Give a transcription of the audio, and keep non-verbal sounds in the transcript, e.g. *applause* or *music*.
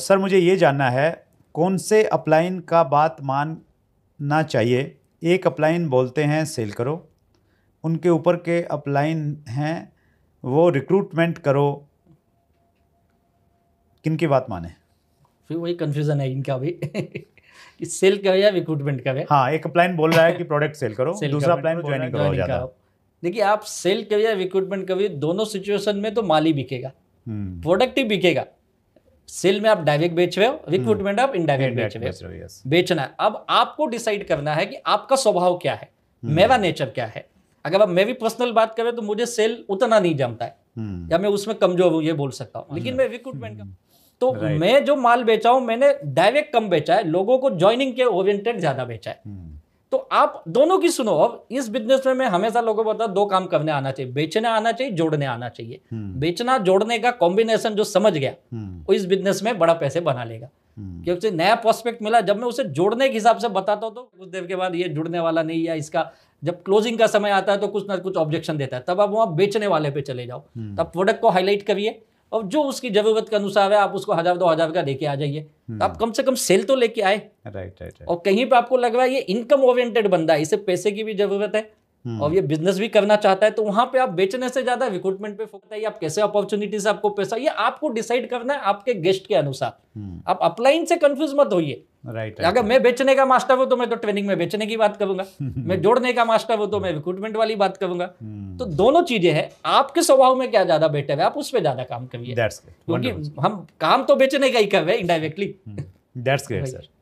Sir मुझे ये जानना है कौन से अपलाइन का बात मानना चाहिए एक अपलाइन बोलते हैं सेल करो उनके ऊपर के अपलाइन हैं वो रिक्रूटमेंट करो किन की बात माने फिर वही कन्फ्यूज़न है इनका भी *laughs* कि सेल का या रिक्रूटमेंट का हाँ एक अपलाइन बोल रहा है कि प्रोडक्ट सेल करो सेल दूसरा अपलाइन ज्वाइनिंग करो ज्यादा देखिए आप सेल करो या रिक्रूटमेंट करो दोनों सिचुएशन में तो माल ही बिकेगा प्रोडक्ट हम्म। ही बिकेगा सेल में आप डायरेक्ट बेच रहे हो रिक्रूटमेंट हम्म। आप इनडायरेक्ट बेच रहे हो बेचना है अब आपको डिसाइड करना है कि आपका स्वभाव क्या है हम्म। मेरा नेचर क्या है अगर आप मैं भी पर्सनल बात करें तो मुझे सेल उतना नहीं जमता है हम्म। या मैं उसमें कमजोर हूँ ये बोल सकता हूँ लेकिन मैं रिक्रूटमेंट का तो मैं जो माल बेचा हूँ मैंने डायरेक्ट कम बेचा है लोगों को ज्वाइनिंग के ओरिएंटेड ज्यादा बेचा है तो आप दोनों की सुनो अब इस बिजनेस में मैं हमेशा लोगों को बता दो काम करने आना चाहिए बेचने आना चाहिए जोड़ने आना चाहिए हम्म। बेचना जोड़ने का कॉम्बिनेशन जो समझ गया हम्म। वो इस बिजनेस में बड़ा पैसे बना लेगा हम्म। क्योंकि नया प्रोस्पेक्ट मिला जब मैं उसे जोड़ने के हिसाब से बताता हूँ तो कुछ देर के बाद ये जुड़ने वाला नहीं या इसका जब क्लोजिंग का समय आता है तो कुछ ना कुछ ऑब्जेक्शन देता है तब आप वहां बेचने वाले पे चले जाओ तब प्रोडक्ट को हाईलाइट करिए और जो उसकी ज़रूरत के अनुसार है आप उसको हज़ार दो हज़ार का लेके आ जाइए तो आप कम से कम सेल तो लेके आए राइट राइट और कहीं पे आपको लग रहा है ये इनकम ओरिएंटेड बंदा है इसे पैसे की भी ज़रूरत है और ये बिजनेस भी करना चाहता है तो वहां पे आप बेचने से ज्यादा रिक्रूटमेंट पे फोकस है आप कैसे अपॉर्चुनिटी से आपको पैसा ये आपको डिसाइड करना है आपके गेस्ट के अनुसार हम्म। आप अपलाइन से कंफ्यूज मत होइए राइट अगर मैं बेचने का मास्टर हूं तो मैं तो ट्रेनिंग में बेचने की बात करूंगा *laughs* मैं जोड़ने का मास्टर हूं तो मैं रिक्रूटमेंट वाली बात करूंगा हम्म। तो दोनों चीजें हैं आपके स्वभाव में क्या ज्यादा बेटर है आप उस पर ज्यादा काम करिए क्योंकि हम काम तो बेचने का ही कर रहे हैं इनडायरेक्टली दैट्स ग्रेट सर